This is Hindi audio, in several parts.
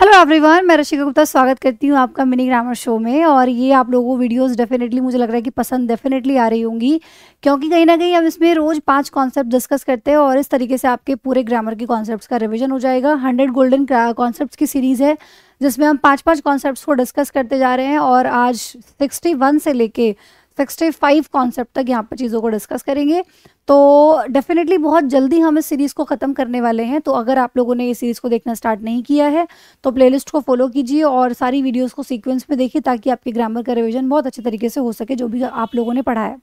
हेलो एवरीवन मैं रशिका गुप्ता स्वागत करती हूँ आपका मिनी ग्रामर शो में और ये आप लोगों को वीडियोस डेफिनेटली मुझे लग रहा है कि पसंद डेफिनेटली आ रही होंगी क्योंकि कहीं ना कहीं हम इसमें रोज़ पांच कॉन्सेप्ट डिस्कस करते हैं और इस तरीके से आपके पूरे ग्रामर के कॉन्सेप्ट का रिविजन हो जाएगा हंड्रेड गोल्डन कॉन्सेप्ट की सीरीज़ है जिसमें हम पाँच पाँच कॉन्सेप्ट को डिस्कस करते जा रहे हैं और आज सिक्सटी से लेके है फाइव कॉन्सेप्ट तक यहाँ पर चीज़ों को डिस्कस करेंगे तो डेफिनेटली बहुत जल्दी हम इस सीरीज़ को ख़त्म करने वाले हैं तो अगर आप लोगों ने ये सीरीज़ को देखना स्टार्ट नहीं किया है तो प्लेलिस्ट को फॉलो कीजिए और सारी वीडियोज़ को सीक्वेंस में देखिए ताकि आपके ग्रामर का रिविजन बहुत अच्छे तरीके से हो सके जो भी आप लोगों ने पढ़ा है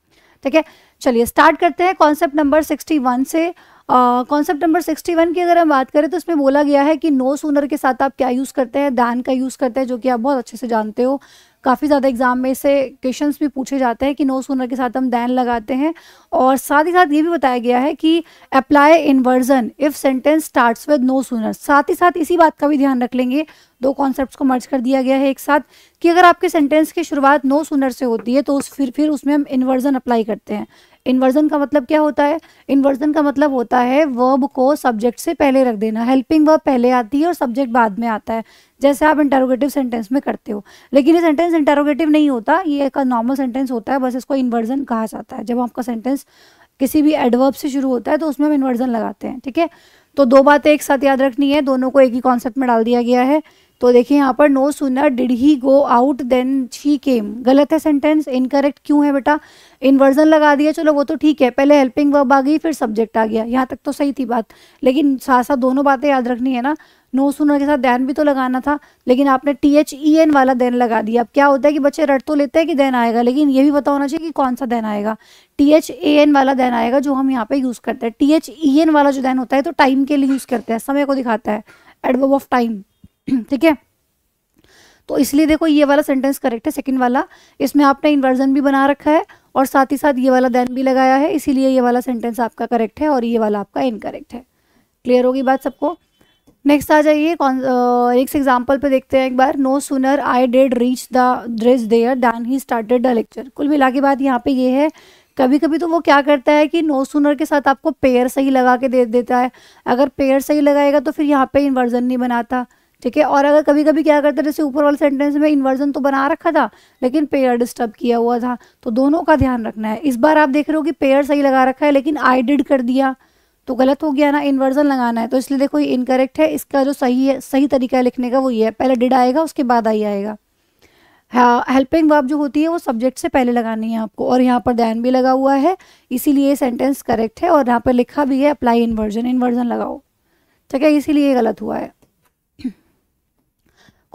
ठीक है चलिए स्टार्ट करते हैं कॉन्सेप्ट नंबर सिक्सटी वन से कॉन्सेप्ट नंबर सिक्सटी वन की अगर हम बात करें तो इसमें बोला गया है कि नो सूनर के साथ आप क्या यूज़ करते हैं दान का यूज़ करते हैं जो कि आप बहुत अच्छे से जानते हो काफ़ी ज़्यादा एग्ज़ाम में से क्वेश्चन भी पूछे जाते हैं कि नो सूनर के साथ हम दैन लगाते हैं और साथ ही साथ ये भी बताया गया है कि apply inversion if sentence start with no sooner साथ ही साथ इसी बात का भी ध्यान रख लेंगे दो कॉन्सेप्ट को मर्ज कर दिया गया है एक साथ कि अगर आपके सेंटेंस की शुरुआत नो सूनर से होती है तो उस फिर फिर उसमें हम इन्वर्जन अप्लाई करते हैं इन्वर्जन का मतलब क्या होता है इन्वर्जन का मतलब होता है वर्ब को सब्जेक्ट से पहले रख देना हेल्पिंग वर्ब पहले आती है और सब्जेक्ट बाद में आता है जैसे आप इंटेरोगेटिव सेंटेंस में करते हो लेकिन ये सेंटेंस इंटेरोगेटिव नहीं होता ये एक नॉर्मल सेंटेंस होता है बस इसको इन्वर्जन कहा जाता है जब आपका सेंटेंस किसी भी एडवर्ब से शुरू होता है तो उसमें हम इन्वर्जन लगाते हैं ठीक है तो दो बातें एक साथ याद रखनी है दोनों को एक ही कॉन्सेप्ट में डाल दिया गया है तो देखिए यहाँ पर no sooner did he go out then she came गलत है सेंटेंस इनकरेक्ट क्यों है बेटा इन्वर्जन लगा दिया चलो वो तो ठीक है पहले हेल्पिंग वर्ब आ गई फिर सब्जेक्ट आ गया यहाँ तक तो सही थी बात लेकिन साथ साथ दोनों बातें याद रखनी है ना नो सुनर के साथ देन भी तो लगाना था लेकिन आपने टी एच ई एन वाला देन लगा दिया अब क्या होता है कि बच्चे रट तो लेते हैं कि देन आएगा लेकिन ये भी पता होना चाहिए कि कौन सा देन आएगा टी एच ए एन वाला देन आएगा जो हम यहाँ पे यूज़ करते हैं टी एच ई एन वाला जो देन होता है तो टाइम के लिए यूज़ करते हैं समय को दिखाता है एडवर्ब ऑफ टाइम ठीक है तो इसलिए देखो ये वाला सेंटेंस करेक्ट है सेकंड वाला इसमें आपने इन्वर्जन भी बना रखा है और साथ ही साथ ये वाला देन भी लगाया है इसीलिए ये वाला सेंटेंस आपका करेक्ट है और ये वाला आपका इनकरेक्ट है क्लियर होगी बात सबको नेक्स्ट आ जाइए कौन एक एग्जाम्पल पे देखते हैं एक बार no sooner I did reach the dress there than he started the lecture कुल मिला के बाद यहाँ पे ये है कभी कभी तो वो क्या करता है कि नो सुनर के साथ आपको पेयर सही लगा के दे देता है अगर पेयर सही लगाएगा तो फिर यहाँ पे इन्वर्जन नहीं बनाता ठीक है और अगर कभी कभी क्या करते जैसे ऊपर वाले सेंटेंस में इन्वर्जन तो बना रखा था लेकिन पेयर डिस्टर्ब किया हुआ था तो दोनों का ध्यान रखना है इस बार आप देख रहे हो कि पेयर सही लगा रखा है लेकिन आई डिड कर दिया तो गलत हो गया ना इन्वर्जन लगाना है तो इसलिए देखो ये इनकरेक्ट है इसका जो सही है सही तरीका है लिखने का वो ये है पहले डिड आएगा उसके बाद आई आएगा हेल्पिंग हाँ, वर्ब जो होती है वो सब्जेक्ट से पहले लगानी है आपको और यहाँ पर दैन भी लगा हुआ है इसीलिए ये सेंटेंस करेक्ट है और यहाँ पर लिखा भी है अप्लाई इन्वर्जन इन्वर्जन लगाओ ठीक है इसीलिए गलत हुआ है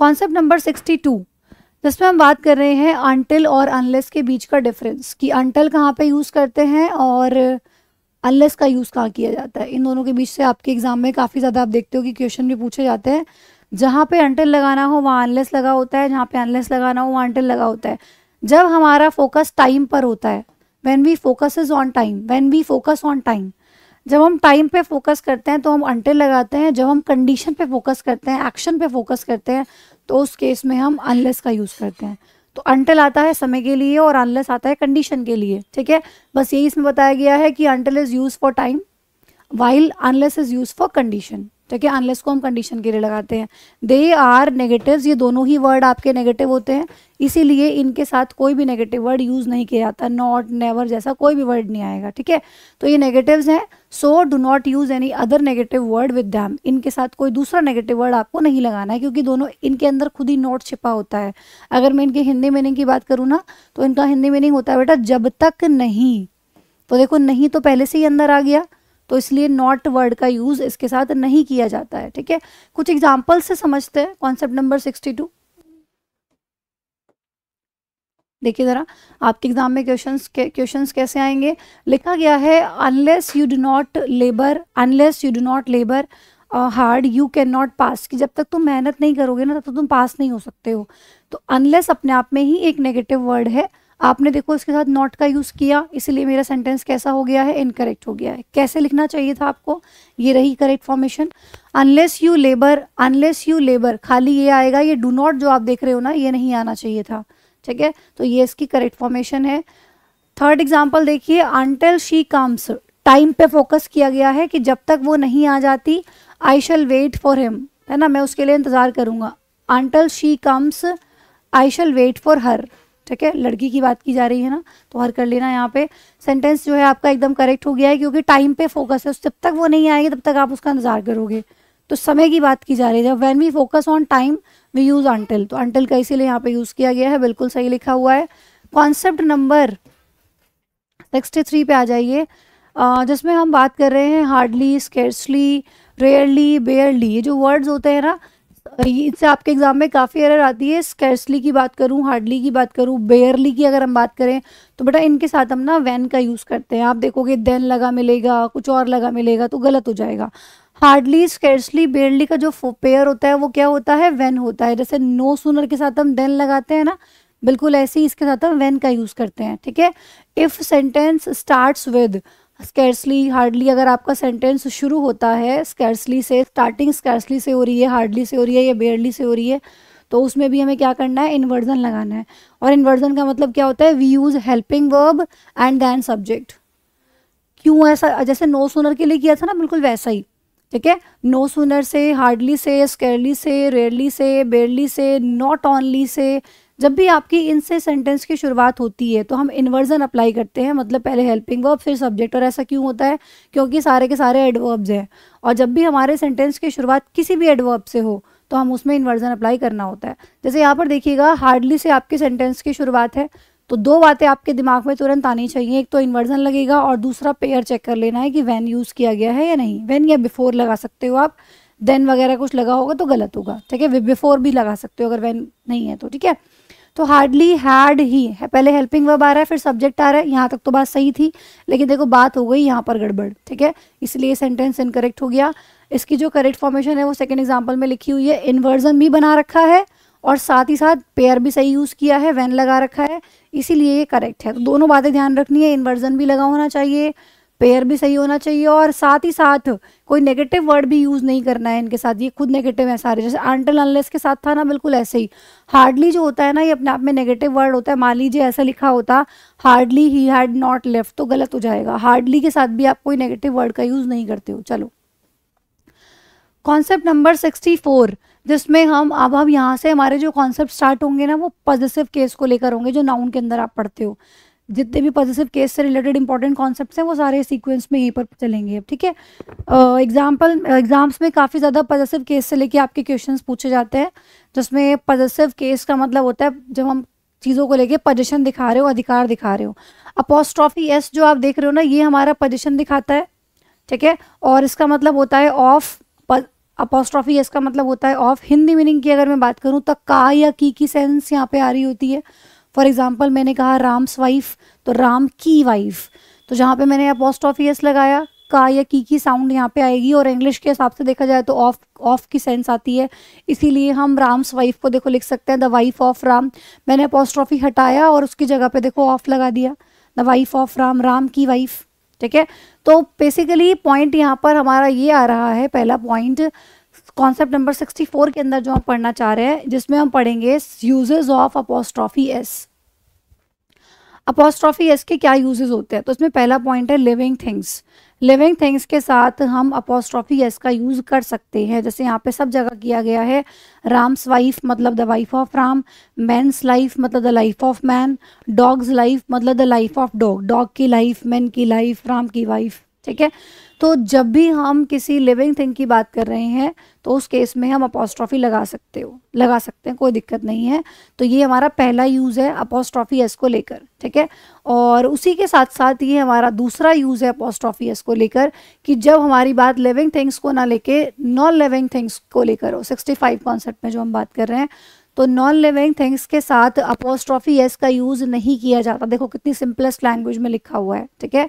कॉन्सेप्ट नंबर सिक्सटी टू जिसमें हम बात कर रहे हैं अनटिल और अनलेस के बीच का डिफरेंस कि अनटिल कहाँ पे यूज़ करते हैं और अनलेस का यूज़ कहाँ किया जाता है इन दोनों के बीच से आपके एग्ज़ाम में काफ़ी ज़्यादा आप देखते हो कि क्वेश्चन भी पूछे जाते हैं जहाँ पे अनटिल लगाना हो वहाँ अनलेस लगा होता है जहाँ पे अनलेस लगाना हो वहाँ अनटिल लगा होता है जब हमारा फोकस टाइम पर होता है when we focus is on time when we focus on time जब हम टाइम पे फोकस करते हैं तो हम अंटे लगाते हैं जब हम कंडीशन पे फोकस करते हैं एक्शन पे फोकस करते हैं तो उस केस में हम अनलेस का यूज़ करते हैं तो अंटल आता है समय के लिए और अनलेस आता है कंडीशन के लिए ठीक है बस यही इसमें बताया गया है कि until is use for time while unless is use for condition ठीक है अनलेस को हम कंडीशन के लिए लगाते हैं दे आर नेगेटिव ये दोनों ही वर्ड आपके नेगेटिव होते हैं इसीलिए इनके साथ कोई भी नेगेटिव वर्ड यूज़ नहीं किया जाता नॉट नेवर जैसा कोई भी वर्ड नहीं आएगा ठीक है तो ये नेगेटिव्स हैं so do not use any other negative word with them इनके साथ कोई दूसरा नेगेटिव वर्ड आपको नहीं लगाना है क्योंकि दोनों इनके अंदर खुद ही नॉट छिपा होता है अगर मैं इनके हिंदी मीनिंग की बात करूँ ना तो इनका हिंदी मीनिंग होता है बेटा जब तक नहीं तो देखो नहीं तो पहले से ही अंदर आ गया तो इसलिए नॉट वर्ड का यूज़ इसके साथ नहीं किया जाता है ठीक है कुछ एग्जाम्पल से समझते हैं कॉन्सेप्ट नंबर सिक्सटी टू देखिए ज़रा आपके एग्ज़ाम में क्वेश्चंस क्वेश्चंस कैसे आएंगे लिखा गया है unless you do not labour unless you do not labour hard you can not pass कि जब तक तुम मेहनत नहीं करोगे ना तब तक तुम पास नहीं हो सकते हो तो अनलेस अपने आप में ही एक नेगेटिव वर्ड है आपने देखो इसके साथ नॉट का यूज़ किया इसलिए मेरा सेंटेंस कैसा हो गया है इनकरेक्ट हो गया है कैसे लिखना चाहिए था आपको ये रही correct formation unless you labour unless you labour खाली ये आएगा ये डू नॉट जो आप देख रहे हो ना ये नहीं आना चाहिए था ठीक है तो ये इसकी करेक्ट फॉर्मेशन है थर्ड एग्जाम्पल देखिए अनटिल शी कम्स टाइम पे फोकस किया गया है कि जब तक वो नहीं आ जाती I shall wait for him है ना मैं उसके लिए इंतज़ार करूंगा until she comes I shall wait for her ठीक है लड़की की बात की जा रही है ना तो हर कर लेना यहाँ पे सेंटेंस जो है आपका एकदम करेक्ट हो गया है क्योंकि टाइम पे फोकस है जब तक वो नहीं आएगी तब तक आप उसका इंतजार करोगे तो समय की बात की जा रही है when we focus on time we use until तो अंटिल का इसीलिए यहाँ पे यूज़ किया गया है बिल्कुल सही लिखा हुआ है कॉन्सेप्ट नंबर सिक्सटी थ्री पे आ जाइए जिसमें हम बात कर रहे हैं हार्डली स्केर्सली रेयरली बेयरली ये जो वर्ड्स होते हैं ना इससे आपके एग्ज़ाम में काफ़ी एरर आती है स्कैर्सली की बात करूँ हार्डली की बात करूँ बेयरली की अगर हम बात करें तो बेटा इनके साथ हम ना वैन का यूज़ करते हैं आप देखोगे देन लगा मिलेगा कुछ और लगा मिलेगा तो गलत हो जाएगा हार्डली स्केर्सली बेयरली का जो पेयर होता है वो क्या होता है वैन होता है जैसे नो सुनर के साथ हम देन लगाते हैं ना बिल्कुल ऐसे ही इसके साथ हम वैन का यूज़ करते हैं ठीक है if sentence start with scarcely hardly अगर आपका सेंटेंस शुरू होता है स्कैर्सली से स्टार्टिंग स्कैर्सली से हो रही है हार्डली से हो रही है या बेयरली से हो रही है तो उसमें भी हमें क्या करना है इन्वर्जन लगाना है और इन्वर्जन का मतलब क्या होता है we use helping verb and then subject क्यों ऐसा जैसे नो सुनर के लिए किया था ना बिल्कुल वैसा ही ठीक है नो सुनर से हार्डली से स्केरली से रेयरली से बेयरली से नॉट ऑनली से जब भी आपकी इनसे सेंटेंस की शुरुआत होती है तो हम इन्वर्जन अप्लाई करते हैं मतलब पहले हेल्पिंग वर्ब फिर सब्जेक्ट और ऐसा क्यों होता है क्योंकि सारे के सारे एडवर्ब्स हैं और जब भी हमारे सेंटेंस की शुरुआत किसी भी एडवर्ब से हो तो हम उसमें इन्वर्जन अप्लाई करना होता है जैसे यहाँ पर देखिएगा हार्डली से आपके सेंटेंस की शुरुआत है तो दो बातें आपके दिमाग में तुरंत आनी चाहिए एक तो इन्वर्जन लगेगा और दूसरा पेयर चेक कर लेना है कि वैन यूज़ किया गया है या नहीं वैन या बिफोर लगा सकते हो आप देन वगैरह कुछ लगा होगा तो गलत होगा ठीक है बिफोर भी लगा सकते हो अगर वैन नहीं है तो ठीक है तो हार्डली हैड ही है पहले हेल्पिंग वर्ब आ रहा है फिर सब्जेक्ट आ रहा है यहाँ तक तो बात सही थी लेकिन देखो बात हो गई यहाँ पर गड़बड़ ठीक है इसलिए सेंटेंस इनकरेक्ट हो गया इसकी जो करेक्ट फॉर्मेशन है वो सेकेंड एग्जाम्पल में लिखी हुई है इन्वर्जन भी बना रखा है और साथ ही साथ पेयर भी सही यूज़ किया है वैन लगा रखा है इसीलिए ये करेक्ट है तो दोनों बातें ध्यान रखनी है इन्वर्जन भी लगा होना चाहिए पेयर भी सही होना चाहिए और साथ ही साथ कोई नेगेटिव वर्ड भी यूज़ नहीं करना है इनके साथ ये खुद नेगेटिव है सारे जैसे आंटल अनलेस के साथ था ना बिल्कुल ऐसे ही हार्डली जो होता है ना ये अपने आप में नेगेटिव वर्ड होता है मान लीजिए ऐसा लिखा होता hardly he had not left तो गलत हो जाएगा हार्डली के साथ भी आप कोई नेगेटिव वर्ड का यूज़ नहीं करते हो चलो कॉन्सेप्ट नंबर सिक्सटी फोर जिसमें हम अब हम यहाँ से हमारे जो कॉन्सेप्ट स्टार्ट होंगे ना वो पॉजिटिव केस को लेकर होंगे जो नाउन के अंदर आप पढ़ते हो जितने भी पॉजिटिव केस से रिलेटेड इंपॉर्टेंट कॉन्सेप्ट हैं वो सारे सीक्वेंस में यहीं पर चलेंगे ठीक है एग्जाम्पल एग्जाम्स में काफ़ी ज़्यादा पॉजिटिव केस से लेके आपके क्वेश्चन पूछे जाते हैं जिसमें पॉजिटिव केस का मतलब होता है जब हम चीज़ों को लेके पोजिशन दिखा रहे हो अधिकार दिखा रहे हो अपोस्ट्रॉफी एस जो आप देख रहे हो ना ये हमारा पोजिशन दिखाता है ठीक है और इसका मतलब होता है ऑफ अपोस्ट्रॉफी एस का मतलब होता है ऑफ हिंदी मीनिंग की अगर मैं बात करूँ तो का या की की सेंस यहाँ पे आ रही होती है फॉर एग्ज़ाम्पल मैंने कहा राम्स वाइफ तो राम की वाइफ तो जहाँ पे मैंने पोस्ट यस लगाया का या की की साउंड यहाँ पे आएगी और इंग्लिश के हिसाब से देखा जाए तो ऑफ ऑफ की सेंस आती है इसीलिए हम राम्स वाइफ को देखो लिख सकते हैं द वाइफ ऑफ राम मैंने अपोस्ट्रॉफी हटाया और उसकी जगह पे देखो ऑफ लगा दिया the wife of Ram Ram की वाइफ ठीक है तो बेसिकली पॉइंट यहाँ पर हमारा ये आ रहा है पहला पॉइंट कॉन्सेप्ट नंबर 64 के अंदर जो हम पढ़ना चाह रहे हैं जिसमें हम पढ़ेंगे uses of apostrophe S apostrophe S के क्या यूजेज होते हैं तो इसमें पहला पॉइंट है लिविंग थिंग्स लिविंग थिंग्स के साथ हम अपोस्ट्रॉफी एस का यूज़ कर सकते हैं जैसे यहाँ पे सब जगह किया गया है राम्स वाइफ मतलब the wife of Ram man's life मतलब the life of man dog's life मतलब the life of dog dog की लाइफ मैन की लाइफ राम की वाइफ ठीक है तो जब भी हम किसी लिविंग थिंग की बात कर रहे हैं तो उस केस में हम अपोस्ट्रॉफी लगा सकते हो लगा सकते हैं कोई दिक्कत नहीं है तो ये हमारा पहला यूज़ है अपोस्ट्रॉफी एस को लेकर ठीक है और उसी के साथ साथ ये हमारा दूसरा यूज़ है अपोस्ट्रॉफी एस को लेकर कि जब हमारी बात लिविंग थिंग्स को ना लेके नॉन लिविंग थिंग्स को लेकर हो सिक्सटी फाइव कॉन्सेप्ट में जो हम बात कर रहे हैं तो नॉन लिविंग थिंग्स के साथ अपोस्ट्रॉफी एस का यूज़ नहीं किया जाता देखो कितनी सिंपलेस्ट लैंग्वेज में लिखा हुआ है ठीक है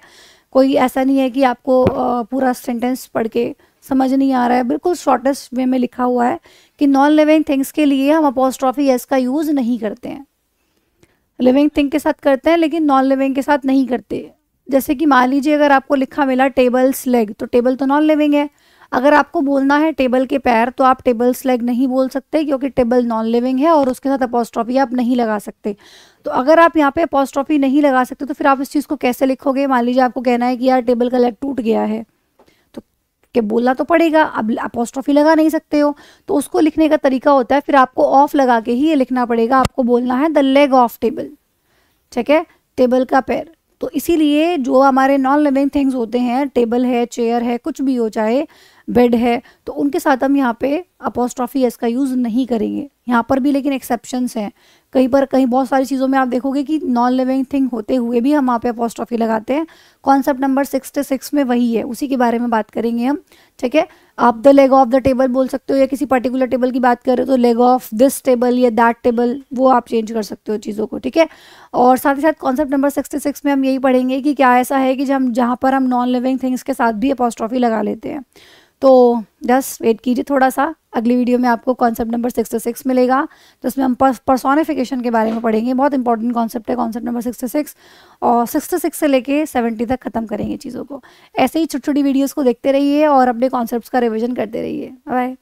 कोई ऐसा नहीं है कि आपको पूरा सेंटेंस पढ़ के समझ नहीं आ रहा है बिल्कुल शॉर्टेस्ट वे में लिखा हुआ है कि नॉन लिविंग थिंग्स के लिए हम अपोस्ट्रॉफी एस का यूज़ नहीं करते हैं लिविंग थिंग के साथ करते हैं लेकिन नॉन लिविंग के साथ नहीं करते जैसे कि मान लीजिए अगर आपको लिखा मिला टेबल्स लेग तो टेबल तो नॉन लिविंग है अगर आपको बोलना है टेबल के पैर तो आप टेबल स्लेग नहीं बोल सकते क्योंकि टेबल नॉन लिविंग है और उसके साथ अपोस्ट्रॉफी आप नहीं लगा सकते तो अगर आप यहाँ पे अपोस्ट्रॉफी नहीं लगा सकते तो फिर आप इस चीज़ को कैसे लिखोगे मान लीजिए आपको कहना है कि यार टेबल का लेग टूट गया है तो के बोलना तो पड़ेगा अब अपोस्ट्रॉफी लगा नहीं सकते हो तो उसको लिखने का तरीका होता है फिर आपको ऑफ लगा के ही ये लिखना पड़ेगा आपको बोलना है द लेग ऑफ टेबल ठीक है टेबल का पैर तो इसीलिए जो हमारे नॉन लिविंग थिंग्स होते हैं टेबल है चेयर है कुछ भी हो चाहे बेड है तो उनके साथ हम यहाँ पे अपोस्ट्रॉफी एस का यूज़ नहीं करेंगे यहाँ पर भी लेकिन एक्सेप्शंस हैं कहीं पर कहीं बहुत सारी चीज़ों में आप देखोगे कि नॉन लिविंग थिंग होते हुए भी हम वहाँ पे अपोस्ट्रॉफी लगाते हैं कॉन्सेप्ट नंबर सिक्सटी सिक्स में वही है उसी के बारे में बात करेंगे हम ठीक है आप the leg of the table बोल सकते हो या किसी पर्टिकुलर टेबल की बात कर रहे हो तो लेग ऑफ दिस टेबल या दैट टेबल वो आप चेंज कर सकते हो चीज़ों को ठीक है और साथ ही साथ कॉन्सेप्ट नंबर सिक्सटी सिक्स में हम यही पढ़ेंगे कि क्या ऐसा है कि हम जहाँ पर हम नॉन लिविंग थिंग्स के साथ भी अपोस्ट्रॉफी लगा लेते हैं तो जस्ट वेट कीजिए थोड़ा सा अगली वीडियो में आपको कॉन्सेप्ट नंबर सिक्सटी सिक्स मिलेगा जिसमें तो हम परसोनिफिकेशन के बारे में पढ़ेंगे बहुत इंपॉर्टेंट कॉन्सेप्ट है कॉन्सेप्ट नंबर सिक्सटी सिक्स और सिक्सटी सिक्स से लेके सेवेंटी तक ख़त्म करेंगे चीज़ों को ऐसे ही छोटी छोटी वीडियोज़ को देखते रहिए और अपने कॉन्सेप्ट का रिविजन करते रहिए बाय